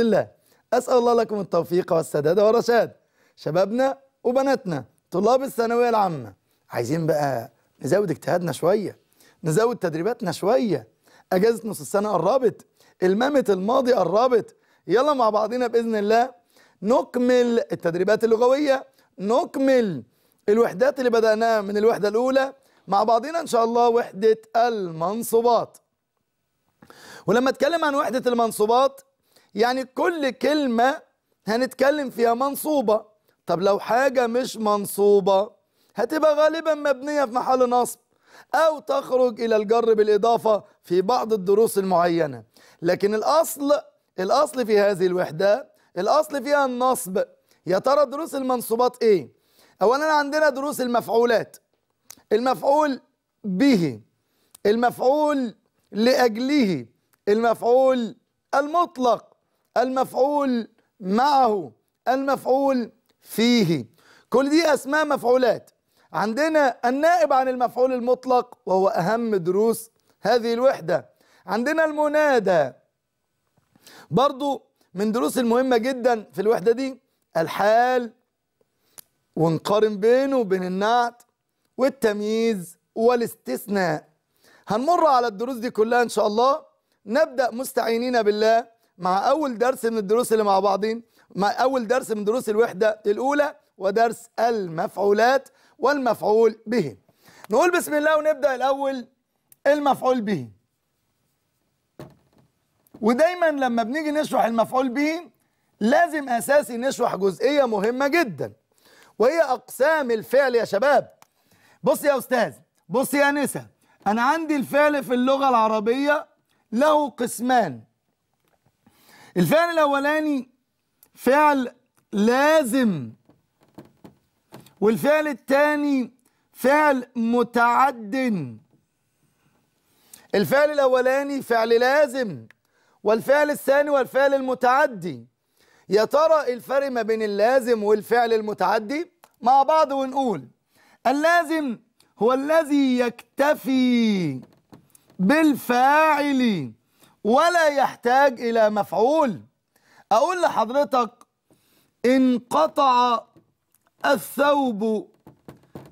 الله أسأل الله لكم التوفيق والسداد والرشاد شبابنا وبناتنا طلاب الثانوية العامة عايزين بقى نزود اجتهادنا شوية نزود تدريباتنا شوية أجازة نص السنة قربت المامة الماضي قربت يلا مع بعضنا بإذن الله نكمل التدريبات اللغوية نكمل الوحدات اللي بدأناها من الوحدة الأولى مع بعضنا إن شاء الله وحدة المنصوبات ولما اتكلم عن وحدة المنصوبات يعني كل كلمة هنتكلم فيها منصوبة طب لو حاجة مش منصوبة هتبقى غالبا مبنية في محل نصب أو تخرج إلى الجر بالإضافة في بعض الدروس المعينة لكن الأصل الأصل في هذه الوحدة الأصل فيها النصب يا ترى دروس المنصوبات إيه؟ أولا عندنا دروس المفعولات المفعول به المفعول لأجله المفعول المطلق المفعول معه المفعول فيه كل دي أسماء مفعولات عندنا النائب عن المفعول المطلق وهو أهم دروس هذه الوحدة عندنا المنادى برضو من دروس المهمة جدا في الوحدة دي الحال ونقارن بينه وبين النعت والتمييز والاستثناء هنمر على الدروس دي كلها إن شاء الله نبدأ مستعينين بالله مع اول درس من الدروس اللي مع بعضين مع اول درس من دروس الوحده الاولى ودرس المفعولات والمفعول به نقول بسم الله ونبدا الاول المفعول به ودايما لما بنيجي نشرح المفعول به لازم اساسي نشرح جزئيه مهمه جدا وهي اقسام الفعل يا شباب بص يا استاذ بص يا نسا انا عندي الفعل في اللغه العربيه له قسمان الفعل الأولاني فعل لازم والفعل الثاني فعل متعد الفعل الأولاني فعل لازم والفعل الثاني والفعل المتعدي يا ترى الفرق ما بين اللازم والفعل المتعدي مع بعض ونقول اللازم هو الذي يكتفي بالفاعل ولا يحتاج إلى مفعول أقول لحضرتك انقطع الثوب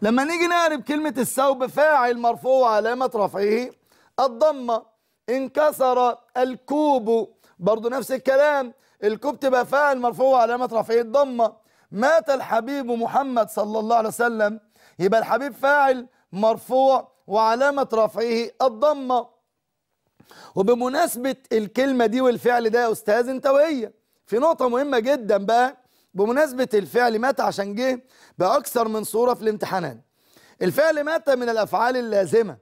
لما نيجي نعرف كلمة الثوب فاعل مرفوع علامة رفعه الضمة انكسر الكوب برضو نفس الكلام الكوب تبقى فاعل مرفوع علامة رفعه الضمة مات الحبيب محمد صلى الله عليه وسلم يبقى الحبيب فاعل مرفوع وعلامة رفعه الضمة وبمناسبة الكلمة دي والفعل ده يا أستاذ أنت وهي في نقطة مهمة جدا بقى بمناسبة الفعل مات عشان جه بأكثر من صورة في الامتحانات الفعل مات من الأفعال اللازمة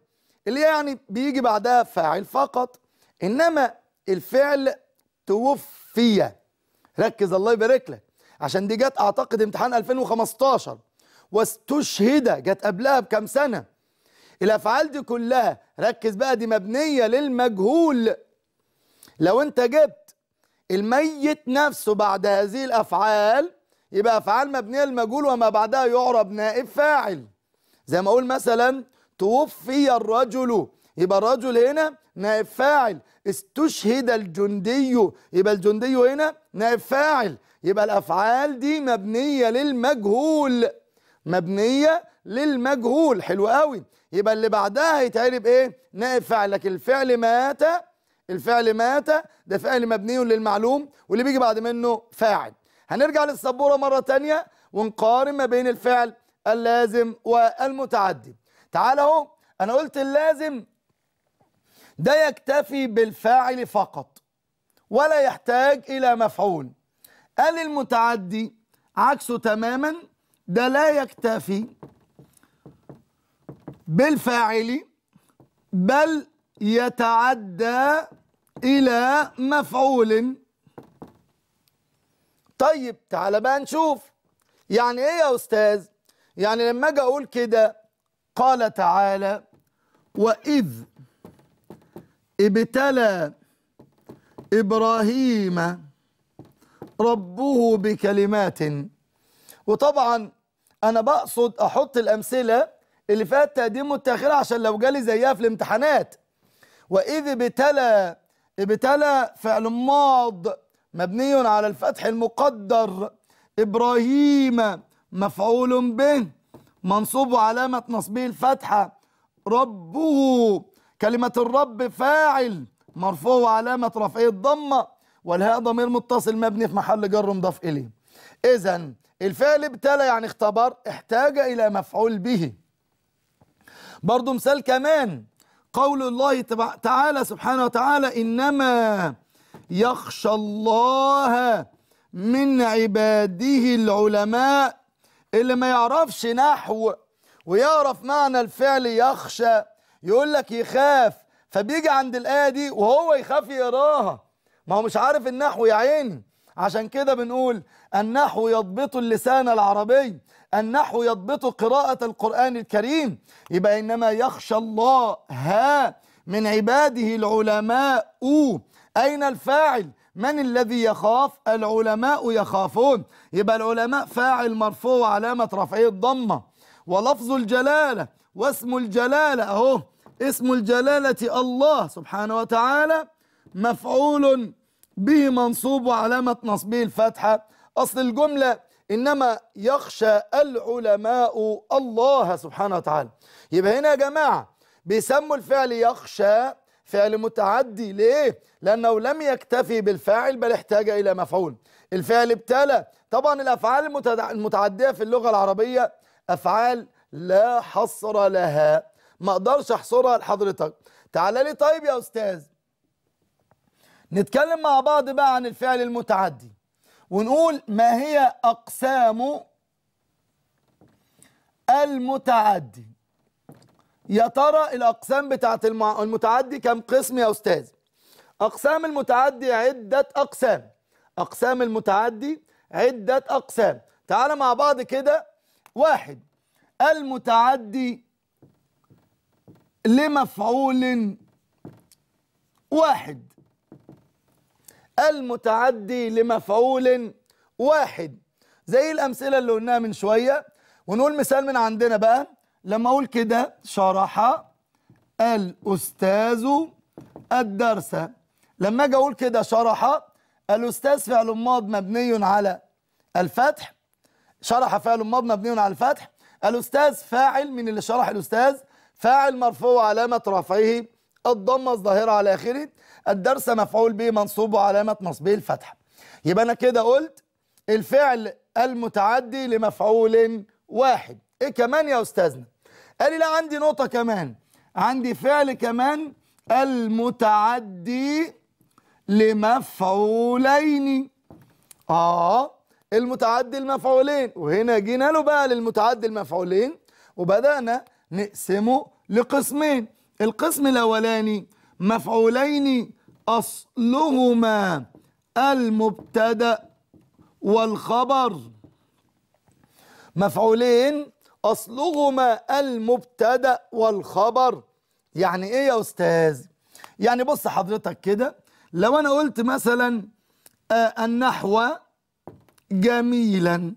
اللي يعني بيجي بعدها فاعل فقط إنما الفعل توفي ركز الله يبارك لك عشان دي جت أعتقد امتحان 2015 واستشهد جت قبلها بكام سنة الافعال دي كلها ركز بقى دي مبنيه للمجهول لو انت جبت الميت نفسه بعد هذه الافعال يبقى افعال مبنيه للمجهول وما بعدها يعرب نائب فاعل زي ما اقول مثلا توفي الرجل يبقى الرجل هنا نائب فاعل استشهد الجندي يبقى الجندي هنا نائب فاعل يبقى الافعال دي مبنيه للمجهول مبنيه للمجهول حلو قوي يبقى اللي بعدها هيتعرب ايه نائب فاعل لكن الفعل مات الفعل مات ده فعل مبني للمعلوم واللي بيجي بعد منه فاعل هنرجع للسبوره مره ثانيه ونقارن ما بين الفعل اللازم والمتعدي تعال اهو انا قلت اللازم ده يكتفي بالفاعل فقط ولا يحتاج الى مفعول قال المتعدي عكسه تماما ده لا يكتفي بالفاعل بل يتعدى إلى مفعول طيب تعال بقى نشوف يعني إيه يا أستاذ؟ يعني لما أجي أقول كده قال تعالى وإذ ابتلى إبراهيم ربه بكلمات وطبعا انا بقصد احط الامثله اللي فيها التقديم والتاخير عشان لو جالي زيها في الامتحانات واذ ابتلى ابتلى فعل ماض مبني على الفتح المقدر ابراهيم مفعول به منصوب علامه نصبه الفتحه ربه كلمه الرب فاعل مرفوع علامه رفعه الضمه والهاء ضمير متصل مبني في محل جر مضاف اليه اذا الفعل ابتلى يعني اختبر احتاج إلى مفعول به برضو مثال كمان قول الله تعالى سبحانه وتعالى إنما يخشى الله من عباده العلماء اللي ما يعرفش نحو ويعرف معنى الفعل يخشى يقول لك يخاف فبيجي عند الآية دي وهو يخاف يقراها ما هو مش عارف النحو يا عيني عشان كده بنقول النحو يضبط اللسان العربي النحو يضبط قراءة القرآن الكريم يبقى إنما يخشى الله ها من عباده العلماء أين الفاعل من الذي يخاف العلماء يخافون يبقى العلماء فاعل مرفوع وعلامة رفعه الضمة ولفظ الجلالة واسم الجلالة اهو اسم الجلالة الله سبحانه وتعالى مفعول به منصوب وعلامة نصبه الفتحة أصل الجملة إنما يخشى العلماء الله سبحانه وتعالى يبقى هنا يا جماعة بيسموا الفعل يخشى فعل متعدي ليه؟ لأنه لم يكتفي بالفاعل بل احتاج إلى مفعول الفعل ابتلى طبعا الأفعال المتعدية في اللغة العربية أفعال لا حصر لها ما أقدرش أحصرها لحضرتك تعال لي طيب يا أستاذ نتكلم مع بعض بقى عن الفعل المتعدي ونقول ما هي أقسام المتعدي يا ترى الأقسام بتاعت المتعدي كم قسم يا أستاذ أقسام المتعدي عدة أقسام أقسام المتعدي عدة أقسام تعال مع بعض كده واحد المتعدي لمفعول واحد المتعدي لمفعول واحد زي الأمثلة اللي قلناها من شوية ونقول مثال من عندنا بقى لما أقول كده شرح الأستاذ الدرس لما أجي أقول كده شرح الأستاذ فعل ماض مبني على الفتح شرح فعل ماض مبني على الفتح الأستاذ فاعل من اللي شرح الأستاذ فاعل مرفوع علامة رفعه الضمة الظاهرة على آخره الدرس مفعول به منصوب وعلامه نصبه الفتحه يبقى انا كده قلت الفعل المتعدي لمفعول واحد ايه كمان يا استاذنا قال لي لا عندي نقطه كمان عندي فعل كمان المتعدي لمفعولين اه المتعدي المفعولين وهنا جينا له بقى للمتعدي المفعولين وبدانا نقسمه لقسمين القسم الاولاني مفعولين أصلهما المبتدأ والخبر مفعولين أصلهما المبتدأ والخبر يعني إيه يا أستاذ؟ يعني بص حضرتك كده لو أنا قلت مثلا آه، النحو جميلا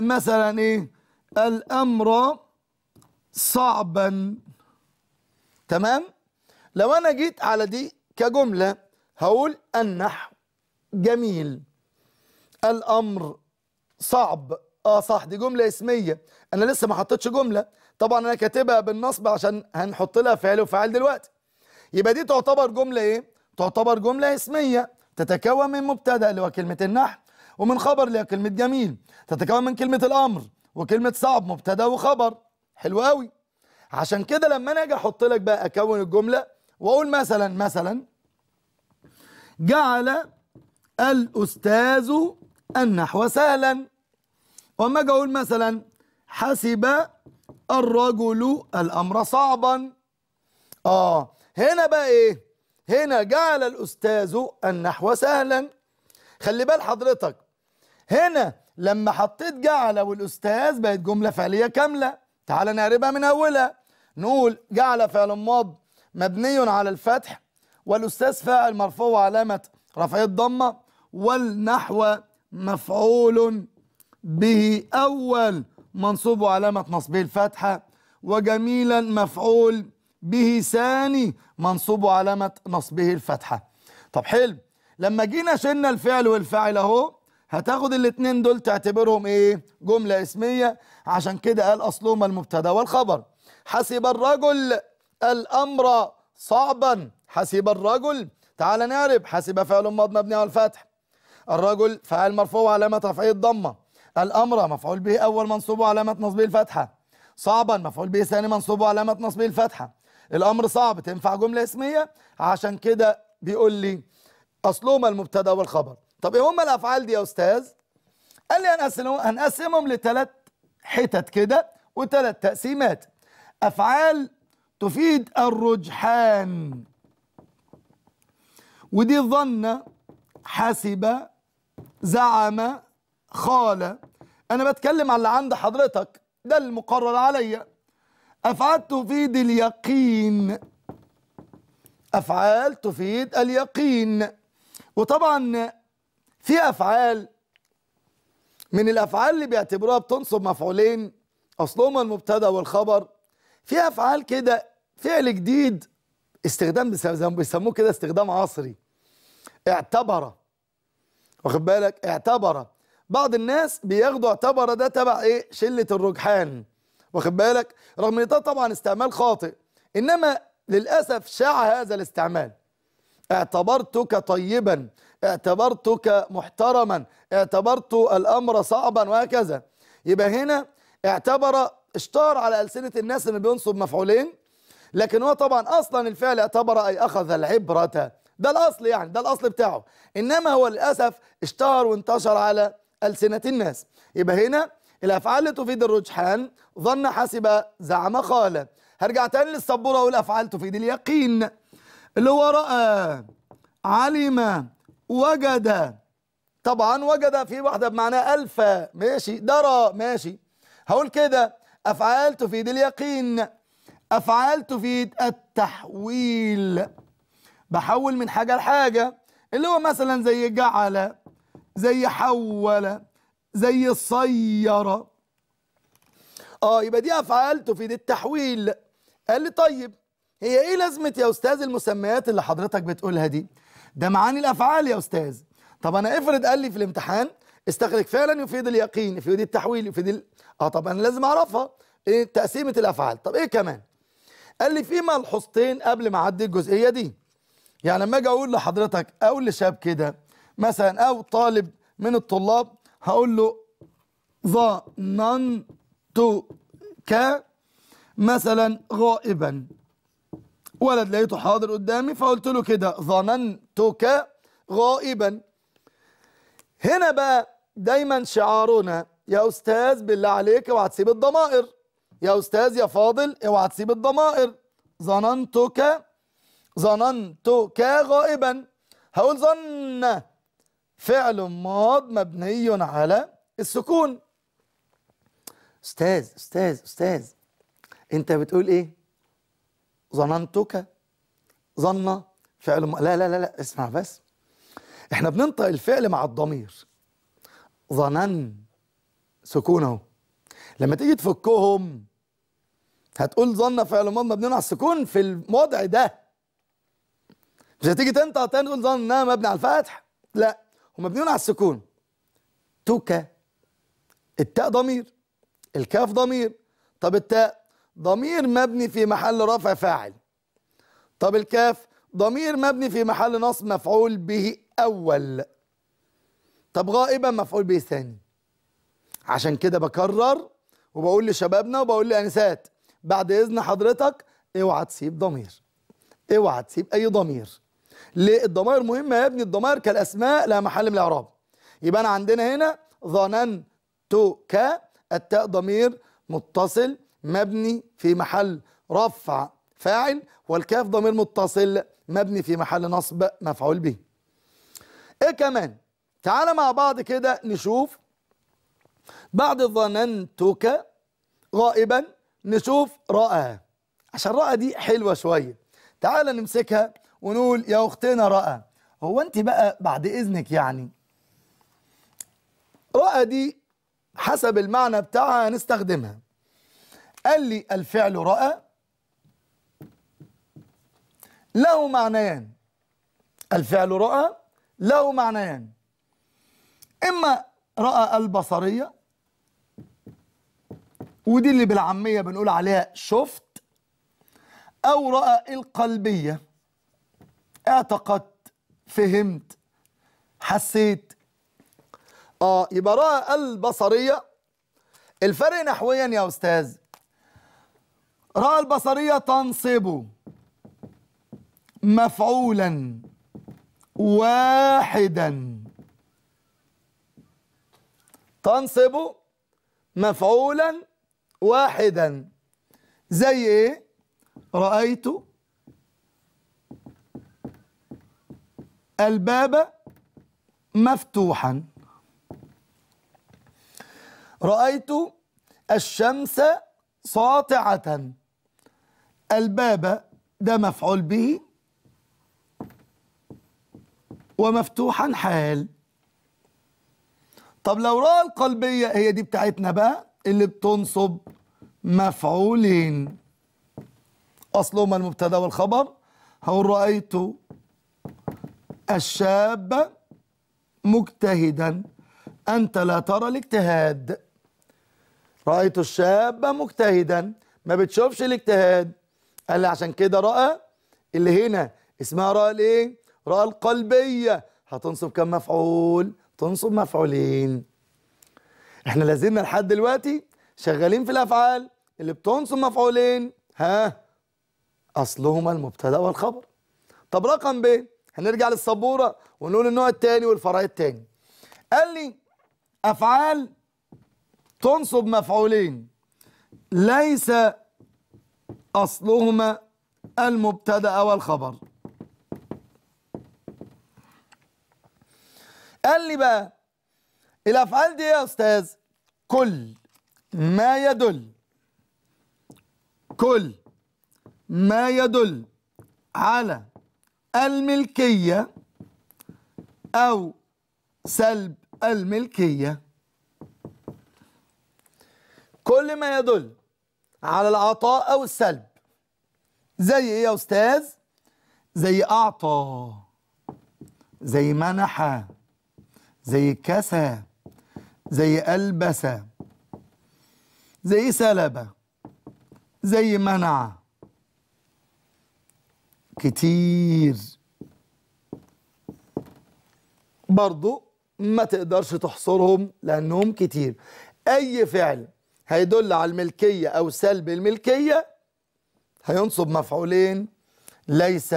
مثلا إيه؟ الأمر صعبا تمام لو انا جيت على دي كجمله هقول النحو جميل الامر صعب اه صح دي جمله اسميه انا لسه ما حطيتش جمله طبعا انا كاتبها بالنصب عشان هنحط لها فعل وفاعل دلوقتي يبقى دي تعتبر جمله ايه تعتبر جمله اسميه تتكون من مبتدا اللي هو كلمه النحو ومن خبر اللي هي كلمه جميل تتكون من كلمه الامر وكلمه صعب مبتدا وخبر حلو قوي عشان كده لما انا اجي احط لك بقى اكون الجمله واقول مثلا مثلا جعل الاستاذ النحو سهلا واما اجي اقول مثلا حسب الرجل الامر صعبا اه هنا بقى ايه هنا جعل الاستاذ النحو سهلا خلي بال حضرتك هنا لما حطيت جعل والاستاذ بقت جمله فعليه كامله تعال نقربها من اولها نقول جعل فعل ماض مبني على الفتح والاستاذ فاعل مرفوع علامه رفع الضمه والنحو مفعول به اول منصوب علامه نصبه الفتحه وجميلا مفعول به ثاني منصوب علامه نصبه الفتحه طب حلو لما جينا شلنا الفعل والفاعل اهو هتاخد الاثنين دول تعتبرهم ايه جمله اسميه عشان كده قال اصلهما المبتدا والخبر حسب الرجل الأمر صعبا حسب الرجل تعال نعرف حسب فعل ماض مبني على الفتح الرجل فعل مرفوع علامة رفعه الضمة الأمر مفعول به أول منصوبه علامة نصبه الفتحة صعبا مفعول به ثاني منصوبه علامة نصبه الفتحة الأمر صعب تنفع جملة اسمية عشان كده بيقول لي أصلهما المبتدا والخبر طب إيه هما الأفعال دي يا أستاذ؟ قال لي هنقسمهم هنقسمهم لثلاث حتت كده وثلاث تقسيمات أفعال تفيد الرجحان ودي ظن حسب زعم خال أنا بتكلم على اللي عند حضرتك ده المقرر عليا أفعال تفيد اليقين أفعال تفيد اليقين وطبعا في أفعال من الأفعال اللي بيعتبروها بتنصب مفعولين أصلهما المبتدأ والخبر في افعال كده فعل جديد استخدام بيسموه كده استخدام عصري اعتبر واخد بالك اعتبر بعض الناس بياخدوا اعتبر ده تبع ايه شله الرجحان واخد بالك رغم ان ده طبعا استعمال خاطئ انما للاسف شاع هذا الاستعمال اعتبرتك طيبا اعتبرتك محترما اعتبرت الامر صعبا وهكذا يبقى هنا اعتبر اشتهر على ألسنة الناس إنه بينصب مفعولين لكن هو طبعا أصلا الفعل اعتبر أي أخذ العبرة ده الأصل يعني ده الأصل بتاعه إنما هو للأسف اشتهر وانتشر على ألسنة الناس يبقى هنا الأفعال اللي تفيد الرجحان ظن حسب زعم قال هرجع تاني للسبورة أقول أفعال تفيد اليقين اللي هو رأى علم وجد طبعا وجد في واحدة بمعنى ألف ماشي درى ماشي هقول كده أفعال تفيد اليقين أفعال تفيد التحويل بحول من حاجة لحاجة اللي هو مثلا زي جعل زي حول زي صير اه يبقى دي أفعال تفيد التحويل قال لي طيب هي ايه لازمة يا أستاذ المسميات اللي حضرتك بتقولها دي ده معاني الأفعال يا أستاذ طب أنا افرض قال لي في الامتحان استخرج فعلا يفيد اليقين يفيد التحويل يفيد ال... اه طب انا لازم اعرفها ايه تقسيمه الافعال طب ايه كمان قال لي في ملحوظتين قبل ما اعدي الجزئيه دي يعني لما اجي اقول لحضرتك او لشاب كده مثلا او طالب من الطلاب هقول له ظننتك مثلا غائبا ولد لقيته حاضر قدامي فقلت له كده ظننتك غائبا هنا بقى دايما شعارنا يا استاذ بالله عليك اوعى تسيب الضمائر يا استاذ يا فاضل اوعى تسيب الضمائر ظننتك ظننتك غائبا هقول ظن فعل ماض مبني على السكون استاذ استاذ استاذ انت بتقول ايه ظننتك ظن فعل م... لا لا لا لا اسمع بس احنا بننطق الفعل مع الضمير ظنن سكونه لما تيجي تفكهم هتقول ظن فعل ماض مبني على السكون في الوضع ده مش هتيجي تنطق تاني تقول ظن مبني على الفتح لا هم مبنيون على السكون توكا التاء ضمير الكاف ضمير طب التاء ضمير مبني في محل رفع فاعل طب الكاف ضمير مبني في محل نصب مفعول به اول طب غائبا مفعول به ثاني عشان كده بكرر وبقول لشبابنا وبقول لانسات بعد اذن حضرتك اوعى تسيب ضمير اوعى تسيب اي ضمير ليه الضمائر مهمه يا ابني الضمائر كالاسماء لها محل من الاعراب يبقى انا عندنا هنا ظننت ك التاء ضمير متصل مبني في محل رفع فاعل والكاف ضمير متصل مبني في محل نصب مفعول به ايه كمان تعال مع بعض كده نشوف بعد ظننتك غائبا نشوف رأى عشان رأى دي حلوة شوية تعال نمسكها ونقول يا أختنا رأى هو أنت بقى بعد إذنك يعني رأى دي حسب المعنى بتاعها هنستخدمها قال لي الفعل رأى له معنيان الفعل رأى له معنيان اما رأى البصرية ودي اللي بالعامية بنقول عليها شفت أو رأى القلبية اعتقدت فهمت حسيت اه يبقى رأى البصرية الفرق نحويا يا أستاذ رأى البصرية تنصب مفعولا واحدا تنصب مفعولا واحدا زي ايه رأيت الباب مفتوحا رأيت الشمس ساطعة الباب ده مفعول به ومفتوحا حال طب لو راء القلبية هي دي بتاعتنا بقى اللي بتنصب مفعولين أصلهما المبتدا والخبر هقول رأيت الشاب مجتهدا أنت لا ترى الاجتهاد رأيت الشاب مجتهدا ما بتشوفش الاجتهاد قال لي عشان كده رأى اللي هنا اسمها رأى الايه؟ رأى القلبية هتنصب كم مفعول تنصب مفعولين احنا لازلنا لحد دلوقتي شغالين في الافعال اللي بتنصب مفعولين ها اصلهما المبتدا والخبر طب رقم ب هنرجع للسبوره ونقول النوع الثاني والفرع الثاني قال لي افعال تنصب مفعولين ليس اصلهما المبتدا والخبر قال لي بقى الافعال دي يا استاذ كل ما يدل كل ما يدل على الملكيه او سلب الملكيه كل ما يدل على العطاء او السلب زي ايه يا استاذ زي اعطى زي منح زي كسى زي ألبس زي سلب زي منع كتير برضو ما تقدرش تحصرهم لأنهم كتير أي فعل هيدل على الملكية أو سلب الملكية هينصب مفعولين ليس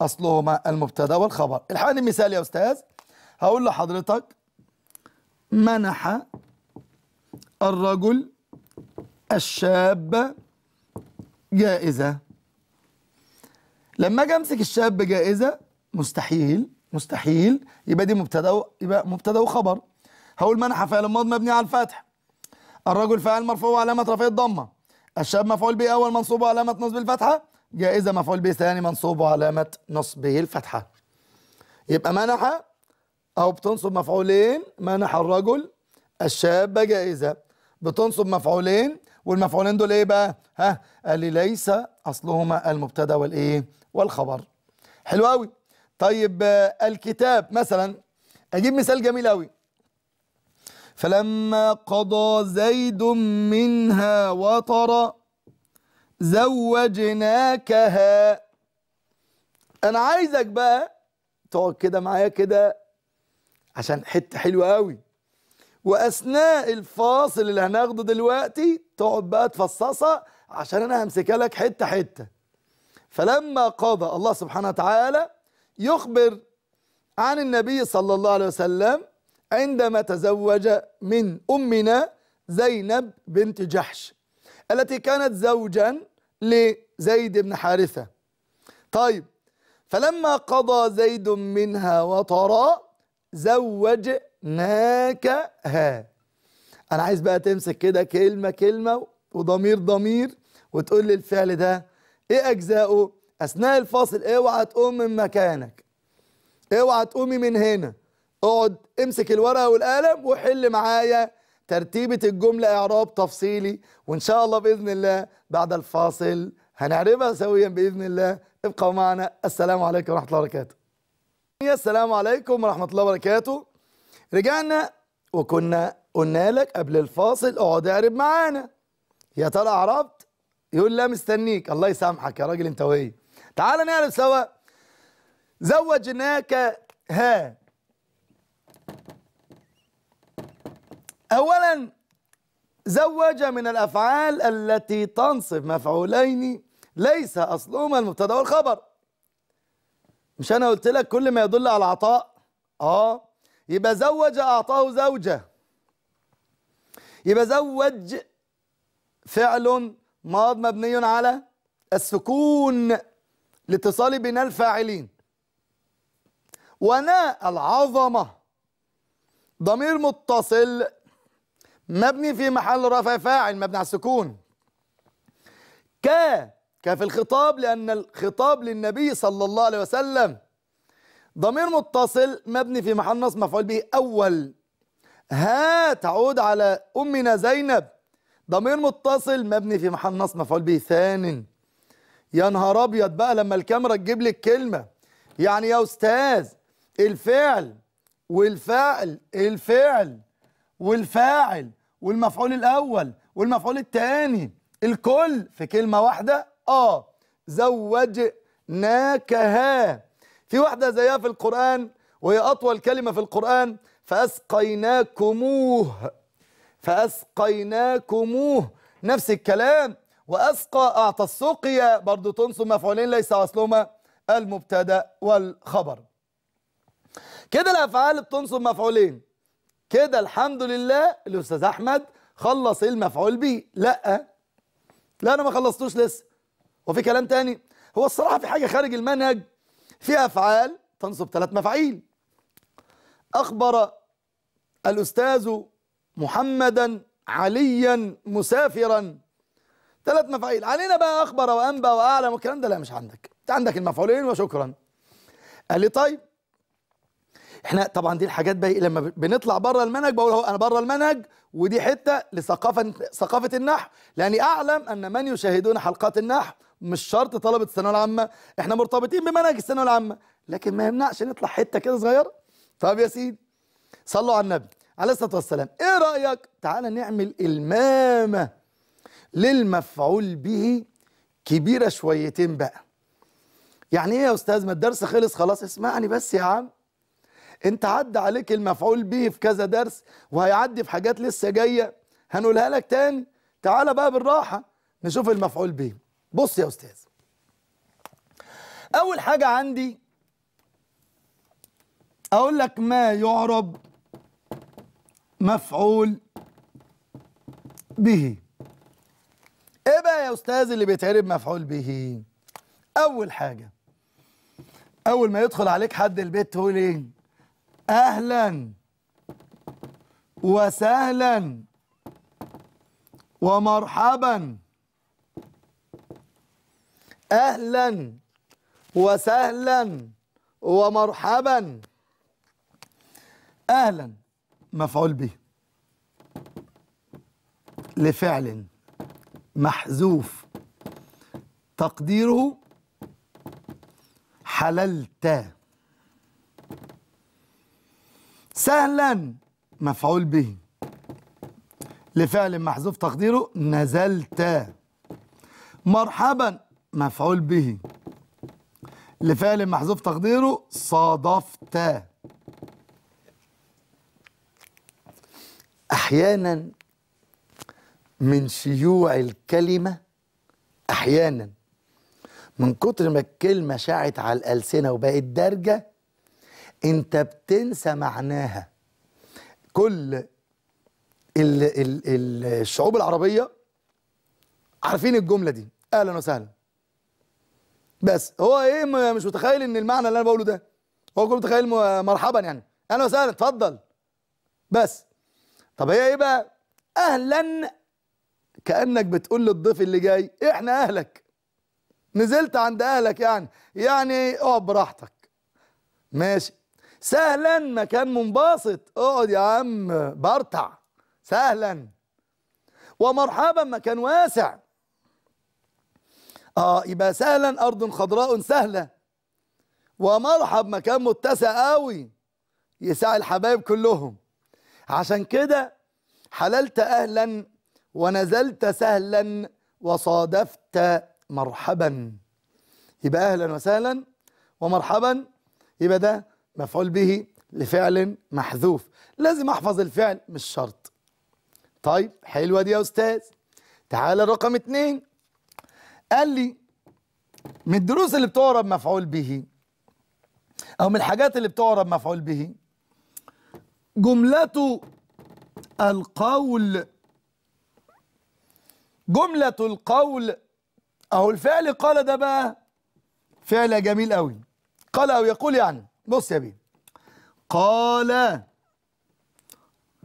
أصلهما المبتدأ والخبر الحقني مثال يا أستاذ هقول لحضرتك منح الرجل الشاب جائزة لما اجي امسك الشاب جائزة مستحيل مستحيل يبقى دي مبتدا يبقى مبتدا وخبر هقول منح فعل ماض مبني على الفتح الرجل فاعل مرفوع علامة رفع الضمة الشاب مفعول به أول منصوب علامة نصب الفتحة جائزة مفعول به ثاني منصوب علامة نصبه الفتحة يبقى منح أو بتنصب مفعولين منح الرجل الشاب جائزة بتنصب مفعولين والمفعولين دول إيه بقى؟ ها قال لي ليس أصلهما المبتدأ والإيه؟ والخبر حلو قوي طيب الكتاب مثلا أجيب مثال جميل قوي فلما قضى زيد منها وطر زوجناكها انا عايزك بقى تقعد كده معايا كده عشان حته حلوه قوي واثناء الفاصل اللي هناخده دلوقتي تقعد بقى تفصصها عشان انا همسكها لك حته حته فلما قضى الله سبحانه وتعالى يخبر عن النبي صلى الله عليه وسلم عندما تزوج من امنا زينب بنت جحش التي كانت زوجا لزيد بن حارثه طيب فلما قضى زيد منها وطرا زوجناك ها انا عايز بقى تمسك كده كلمه كلمه وضمير ضمير وتقول لي الفعل ده ايه اجزاؤه اثناء الفاصل اوعى تقوم من مكانك اوعى تقومي من هنا اقعد امسك الورقه والقلم وحل معايا ترتيبه الجمله اعراب تفصيلي وان شاء الله باذن الله بعد الفاصل هنعربها سويا باذن الله ابقوا معنا السلام عليكم ورحمه الله وبركاته السلام عليكم ورحمة الله وبركاته رجعنا وكنا قلنا لك قبل الفاصل اقعد اعرب معانا يا ترى عرفت يقول لا مستنيك الله يسامحك يا راجل انت وهي تعال نعرف سوا زوجناك ها اولا زوج من الافعال التي تنصب مفعولين ليس اصلهما المبتدا والخبر مش انا قلت لك كل ما يدل على عطاء اه يبقى زوج اعطاه زوجه يبقى زوج فعل ماض مبني على السكون لاتصال بين الفاعلين ونا العظمه ضمير متصل مبني في محل رفع فاعل مبني على السكون ك كفي الخطاب لأن الخطاب للنبي صلى الله عليه وسلم ضمير متصل مبني في محل نصب مفعول به أول ها تعود على أمنا زينب ضمير متصل مبني في محل نصب مفعول به ثان يا نهار أبيض بقى لما الكاميرا تجيب لك كلمة يعني يا أستاذ الفعل والفعل الفعل والفاعل والمفعول الأول والمفعول الثاني الكل في كلمة واحدة آه زوجناكها في واحدة زيها في القرآن وهي أطول كلمة في القرآن فأسقيناكموه فأسقيناكموه نفس الكلام وأسقى أعطى السقيا برضو تنصب مفعولين ليس أصلهما المبتدأ والخبر كده الأفعال بتنصب مفعولين كده الحمد لله الأستاذ أحمد خلص المفعول به لأ لا أنا ما خلصتوش لسه وفي كلام تاني هو الصراحة في حاجة خارج المنهج في أفعال تنصب ثلاث مفعيل أخبر الأستاذ محمدا عليا مسافرا ثلاث مفعيل علينا بقى أخبر وأنبى وأعلم والكلام ده لا مش عندك أنت عندك المفعولين وشكرا قال لي طيب احنا طبعا دي الحاجات بقى إيه، لما بنطلع بره المنهج بقول هو انا بره المنهج ودي حته لثقافه ثقافه النحو لاني اعلم ان من يشاهدون حلقات النحو مش شرط طلبه الثانويه العامه احنا مرتبطين بمنهج الثانويه العامه لكن ما يمنعش نطلع حته كده صغيره طب يا سيدي صلوا على النبي عليه الصلاه والسلام ايه رايك تعالى نعمل المامه للمفعول به كبيره شويتين بقى يعني ايه يا استاذ ما الدرس خلص خلاص اسمعني بس يا عم انت عدى عليك المفعول به في كذا درس وهيعدي في حاجات لسه جايه هنقولها لك تاني تعالى بقى بالراحه نشوف المفعول به بص يا استاذ اول حاجه عندي اقول لك ما يعرب مفعول به ايه بقى يا استاذ اللي بيتعرب مفعول به اول حاجه اول ما يدخل عليك حد البيت تقول ايه اهلا وسهلا ومرحبا أهلا وسهلا ومرحبا أهلا مفعول به لفعل محذوف تقديره حللت سهلا مفعول به لفعل محذوف تقديره نزلت مرحبا مفعول به لفعل محذوف تقديره صادفت احيانا من شيوع الكلمه احيانا من كتر ما الكلمه شاعت على الالسنه وبقت دارجه انت بتنسى معناها كل الـ الـ الشعوب العربيه عارفين الجمله دي اهلا وسهلا بس هو ايه مش متخيل ان المعنى اللي انا بقوله ده هو كله متخيل مرحبا يعني اهلا وسهلا اتفضل بس طب هي ايه بقى اهلا كانك بتقول للضيف اللي جاي احنا اهلك نزلت عند اهلك يعني يعني اقعد براحتك ماشي سهلا مكان منبسط اقعد يا عم برتع سهلا ومرحبا مكان واسع اه يبقى سهلا ارض خضراء سهله ومرحب مكان متسع قوي يسع الحبايب كلهم عشان كده حللت اهلا ونزلت سهلا وصادفت مرحبا يبقى اهلا وسهلا ومرحبا يبقى ده مفعول به لفعل محذوف لازم احفظ الفعل مش شرط طيب حلوه دي يا استاذ تعالى رقم اتنين قال لي من الدروس اللي بتعرب مفعول به او من الحاجات اللي بتعرب مفعول به جملة القول جملة القول أو الفعل قال ده بقى فعل جميل قوي قال أو يقول يعني بص يا بيه قال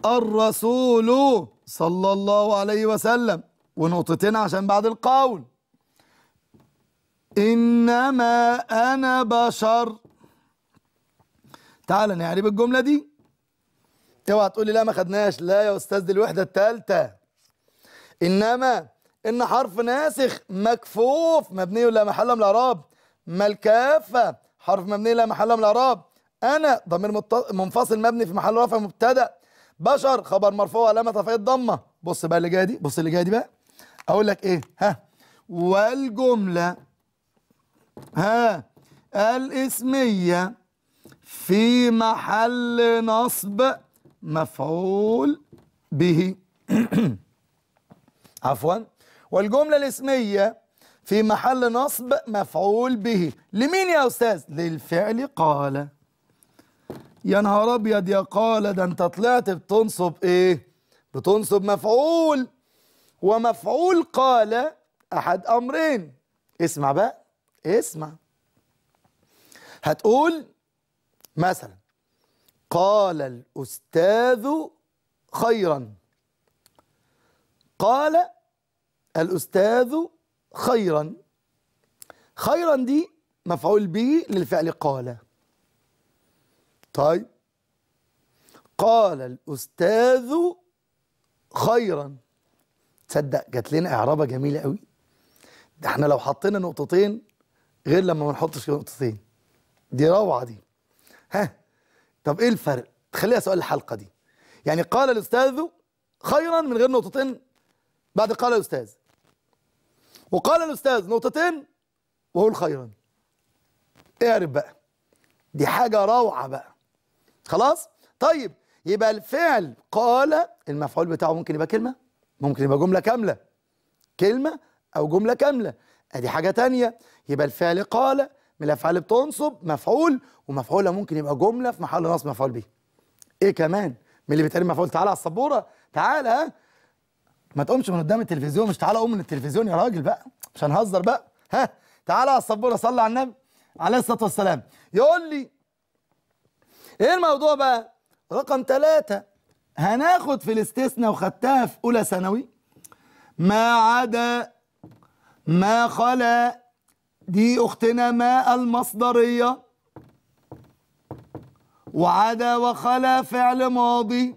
الرسول صلى الله عليه وسلم ونقطتين عشان بعد القول إنما أنا بشر تعال نعرب الجملة دي اوعى تقول لي لا ما خدناش لا يا أستاذ دي الوحدة الثالثة إنما إن حرف ناسخ مكفوف مبني لا محل من الإعراب ما الكافة حرف مبني لا محل من الإعراب أنا ضمير منفصل مبني في محل رفع مبتدأ بشر خبر مرفوع علامة رفع الضمة بص بقى اللي جاية دي بص اللي جاية دي بقى أقول لك إيه ها والجملة ها الاسمية في محل نصب مفعول به عفوا والجملة الاسمية في محل نصب مفعول به لمين يا أستاذ؟ للفعل قال يا نهار أبيض يا قال ده أنت طلعت بتنصب إيه؟ بتنصب مفعول ومفعول قال أحد أمرين اسمع بقى اسمع هتقول مثلا قال الأستاذ خيرا قال الأستاذ خيرا خيرا دي مفعول به للفعل قال طيب قال الأستاذ خيرا تصدق جات لنا إعرابة جميلة قوي ده احنا لو حطينا نقطتين غير لما ما نحطش نقطتين دي روعه دي ها طب ايه الفرق تخليها سؤال الحلقه دي يعني قال الاستاذ خيرا من غير نقطتين بعد قال الاستاذ وقال الاستاذ نقطتين وقول خيرا اعرف إيه بقى دي حاجه روعه بقى خلاص طيب يبقى الفعل قال المفعول بتاعه ممكن يبقى كلمه ممكن يبقى جمله كامله كلمه او جمله كامله ادي حاجه تانية يبقى الفعل قال من الافعال بتنصب مفعول ومفعوله ممكن يبقى جمله في محل نصب مفعول به ايه كمان من اللي بيتقال مفعول تعالى على السبوره تعالى ها ما تقومش من قدام التلفزيون مش تعالى قوم من التلفزيون يا راجل بقى مش هنهزر بقى ها تعالى على السبوره صلى على النبي عليه الصلاه والسلام يقول لي ايه الموضوع بقى رقم ثلاثة هناخد في الاستثناء وخدتها في اولى ثانوي ما عدا ما خلا دي أختنا ما المصدرية وعدا وخلا فعل ماضي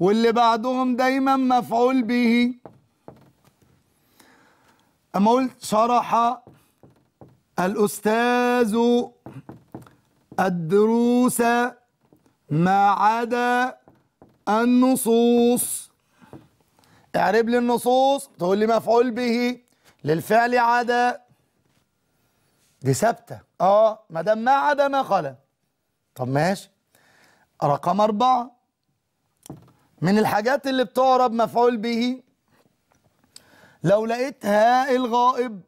واللي بعدهم دايما مفعول به أما قلت شرح الأستاذ الدروس ما عدا النصوص اعرب لي النصوص تقول لي مفعول به للفعل عدا دي ثابته اه ما دام ما عدا ما خلا طب ماشي رقم أربعة من الحاجات اللي بتعرب مفعول به لو لقيت هاء الغائب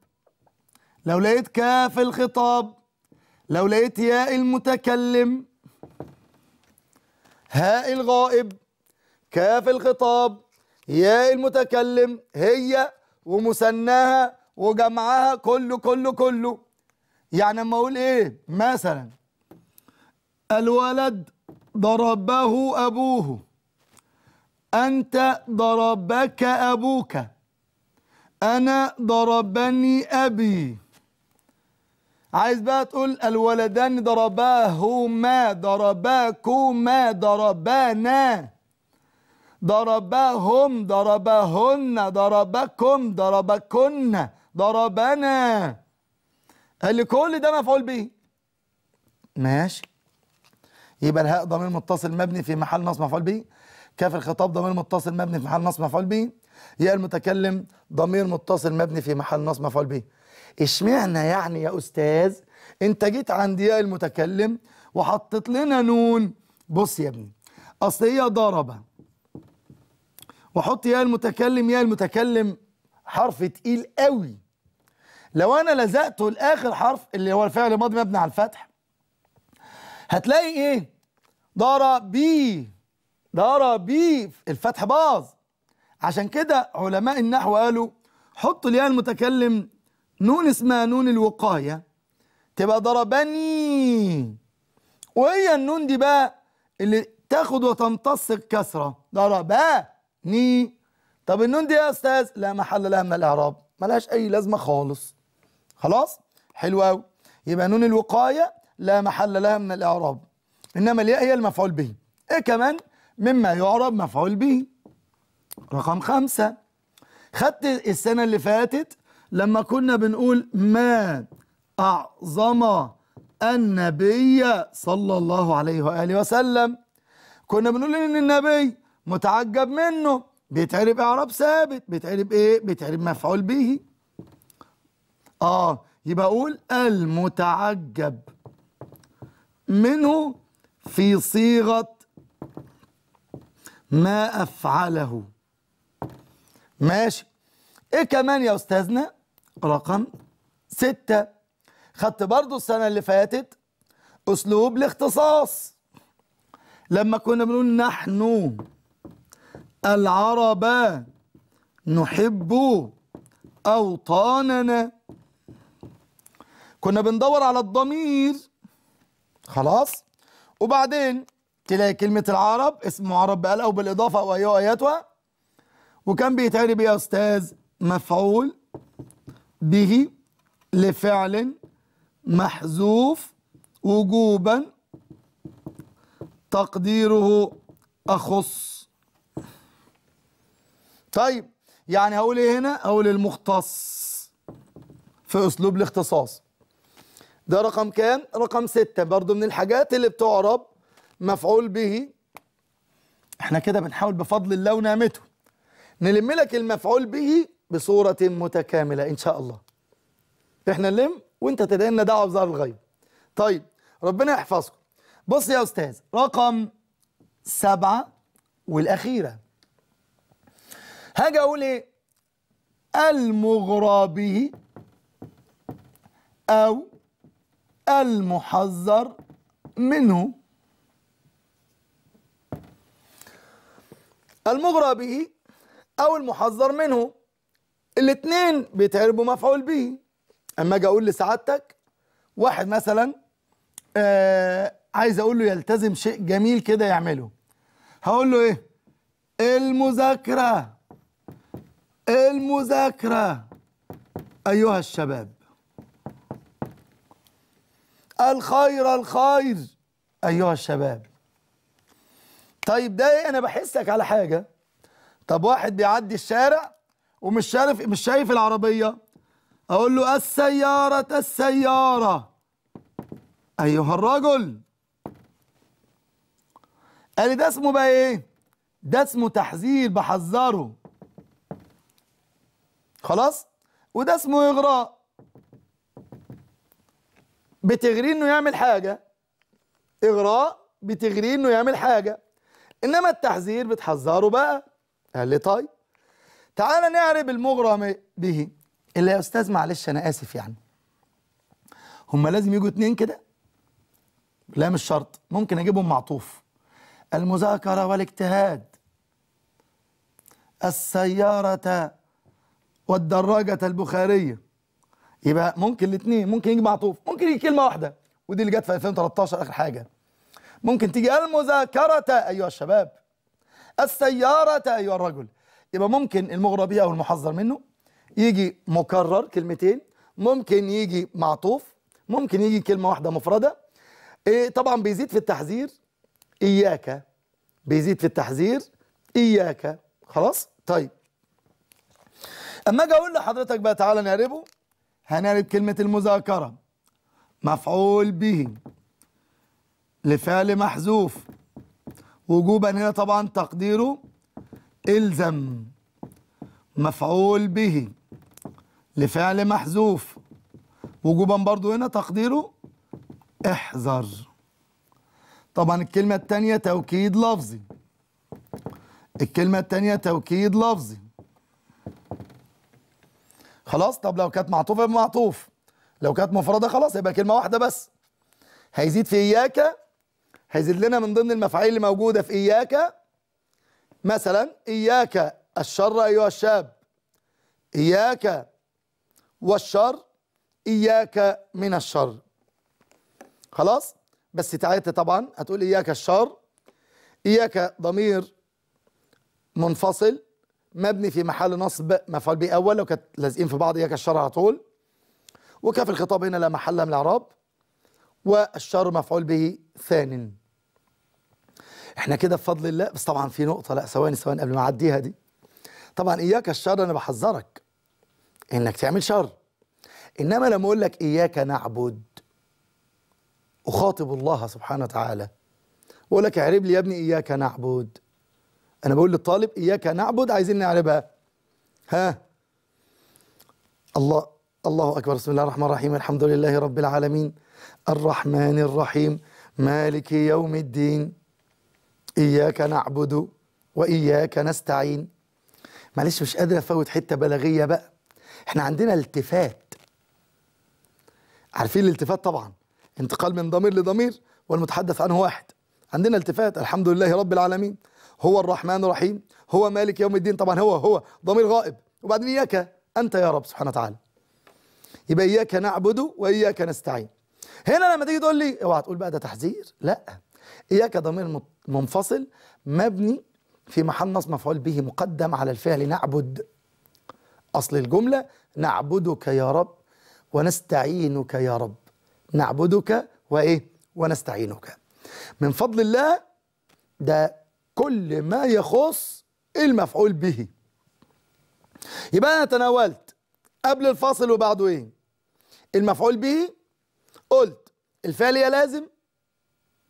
لو لقيت كاف الخطاب لو لقيت ياء المتكلم هاء الغائب كاف الخطاب ياء المتكلم هي ومثناها وجمعها كله كله كله يعني اما اقول ايه مثلا الولد ضربه ابوه انت ضربك ابوك انا ضربني ابي عايز بقى تقول الولدان ضرباهما ضرباكما ضربانا ضربهم ضربهن ضربكم ضربكن ضربنا قال لي كل ده مفعول به ماشي يبقى الهاء ضمير متصل مبني في محل نصب مفعول به كاف الخطاب ضمير متصل مبني في محل نصب مفعول به ياء المتكلم ضمير متصل مبني في محل نصب مفعول به اشمعنى يعني يا استاذ انت جيت عند ياء المتكلم وحطيت لنا نون بص يا ابني اصل هي ضربه واحط يا المتكلم يا المتكلم حرف تقيل قوي لو انا لزقته لاخر حرف اللي هو الفعل الماضي مبني على الفتح هتلاقي ايه ضرب بي الفتح باظ عشان كده علماء النحو قالوا حط الياء المتكلم نون اسمها نون الوقايه تبقى ضربني وهي النون دي بقى اللي تاخد وتمتص الكسره ضرباه ني طب النون دي يا استاذ لا محل لها من الاعراب ملهاش اي لازمه خالص خلاص حلو قوي يبقى نون الوقايه لا محل لها من الاعراب انما الياء هي المفعول به ايه كمان مما يعرب مفعول به رقم خمسة خدت السنة اللي فاتت لما كنا بنقول ما أعظم النبي صلى الله عليه وآله وسلم كنا بنقول إن النبي متعجب منه بيتعرب اعراب ثابت بيتعرب ايه بيتعرب مفعول به اه يبقى اقول المتعجب منه في صيغه ما افعله ماشي ايه كمان يا استاذنا رقم ستة خدت برضو السنة اللي فاتت اسلوب الاختصاص لما كنا بنقول نحن العرب نحب أوطاننا كنا بندور على الضمير خلاص وبعدين تلاقي كلمة العرب اسم عرب بقال أو بالإضافة أو أيها أياتها وكان بيتعري بيه يا أستاذ مفعول به لفعل محذوف وجوبا تقديره أخص طيب يعني هقول ايه هنا هقول المختص في اسلوب الاختصاص ده رقم كام رقم ستة برضو من الحاجات اللي بتعرب مفعول به احنا كده بنحاول بفضل الله ونعمته نلم لك المفعول به بصورة متكاملة ان شاء الله احنا نلم وانت تدعي دعوة بظهر الغيب طيب ربنا يحفظكم بص يا استاذ رقم سبعة والاخيرة هاجي اقول ايه المغرى به او المحذر منه المغرى به او المحذر منه الاثنين بيتعربوا مفعول به اما اجي اقول لسعادتك واحد مثلا آه عايز اقول له يلتزم شيء جميل كده يعمله هقول له ايه المذاكره المذاكرة أيها الشباب الخير الخير أيها الشباب طيب ده إيه؟ أنا بحسك على حاجة طب واحد بيعدي الشارع ومش شايف مش شايف العربية أقول له السيارة السيارة أيها الرجل قال لي ده اسمه بقى إيه؟ ده اسمه تحذير بحذره خلاص وده اسمه إغراء بتغريه إنه يعمل حاجة إغراء بتغريه إنه يعمل حاجة إنما التحذير بتحذره بقى قال لي طيب تعالى نعرف المغرم به اللي يا أستاذ معلش أنا آسف يعني هما لازم يجوا اتنين كده لا مش شرط ممكن أجيبهم معطوف المذاكرة والاجتهاد السيارة والدراجة البخارية يبقى ممكن الاثنين ممكن يجي معطوف ممكن يجي كلمة واحدة ودي اللي جت في 2013 آخر حاجة ممكن تيجي المذاكرة أيها الشباب السيارة أيها الرجل يبقى ممكن المغربية أو المحذر منه يجي مكرر كلمتين ممكن يجي معطوف ممكن يجي كلمة واحدة مفردة إيه طبعا بيزيد في التحذير إياك بيزيد في التحذير إياك خلاص طيب اما اجي اقول لحضرتك بقى تعالى نعربه هنعرب كلمه المذاكره مفعول به لفعل محذوف وجوبا هنا طبعا تقديره الزم مفعول به لفعل محذوف وجوبا برضو هنا تقديره احذر طبعا الكلمة الثانيه توكيد لفظي الكلمة الثانيه توكيد لفظي خلاص طب لو كانت معطوفه يبقى معطوف لو كانت مفرده خلاص يبقى كلمه واحده بس هيزيد في اياك هيزيد لنا من ضمن المفاعيل اللي موجوده في اياك مثلا اياك الشر ايها الشاب اياك والشر اياك من الشر خلاص بس تعالت طبعا هتقول اياك الشر اياك ضمير منفصل مبني في محل نصب مفعول به اول لو كانت لازقين في بعض هي كالشر على طول وكاف الخطاب هنا لا محل من الاعراب والشر مفعول به ثان احنا كده بفضل الله بس طبعا في نقطه لا ثواني ثواني قبل ما اعديها دي طبعا اياك الشر انا بحذرك انك تعمل شر انما لما اقول لك اياك نعبد اخاطب الله سبحانه وتعالى واقول لك اعرب لي يا ابني اياك نعبد انا بقول للطالب اياك نعبد عايزين نعربها ها الله الله اكبر بسم الله الرحمن الرحيم الحمد لله رب العالمين الرحمن الرحيم مالك يوم الدين اياك نعبد واياك نستعين معلش مش قادر افوت حته بلاغيه بقى احنا عندنا التفات عارفين الالتفات طبعا انتقال من ضمير لضمير والمتحدث عنه واحد عندنا التفات الحمد لله رب العالمين هو الرحمن الرحيم هو مالك يوم الدين طبعا هو هو ضمير غائب وبعدين إياك أنت يا رب سبحانه وتعالى يبقى إياك نعبد وإياك نستعين هنا لما تيجي تقول لي اوعى تقول بقى ده تحذير لا إياك ضمير منفصل مبني في محل نصب مفعول به مقدم على الفعل نعبد أصل الجملة نعبدك يا رب ونستعينك يا رب نعبدك وإيه ونستعينك من فضل الله ده كل ما يخص المفعول به يبقى انا تناولت قبل الفاصل وبعده ايه المفعول به قلت الفعل يا لازم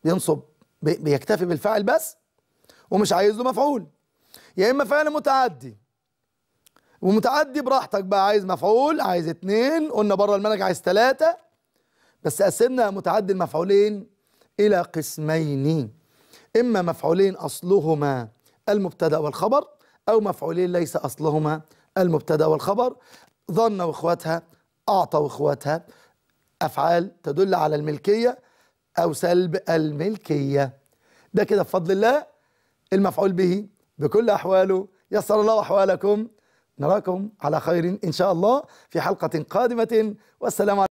ينصب بيكتفي بالفاعل بس ومش عايز له مفعول يا اما فعل متعدي ومتعدي براحتك بقى عايز مفعول عايز اتنين قلنا بره المنهج عايز تلاتة بس قسمنا متعدي المفعولين الى قسمين إما مفعولين أصلهما المبتدأ والخبر أو مفعولين ليس أصلهما المبتدأ والخبر ظن وإخواتها أعطى وإخواتها أفعال تدل على الملكية أو سلب الملكية ده كده بفضل الله المفعول به بكل أحواله يسر الله أحوالكم نراكم على خير إن شاء الله في حلقة قادمة والسلام عليكم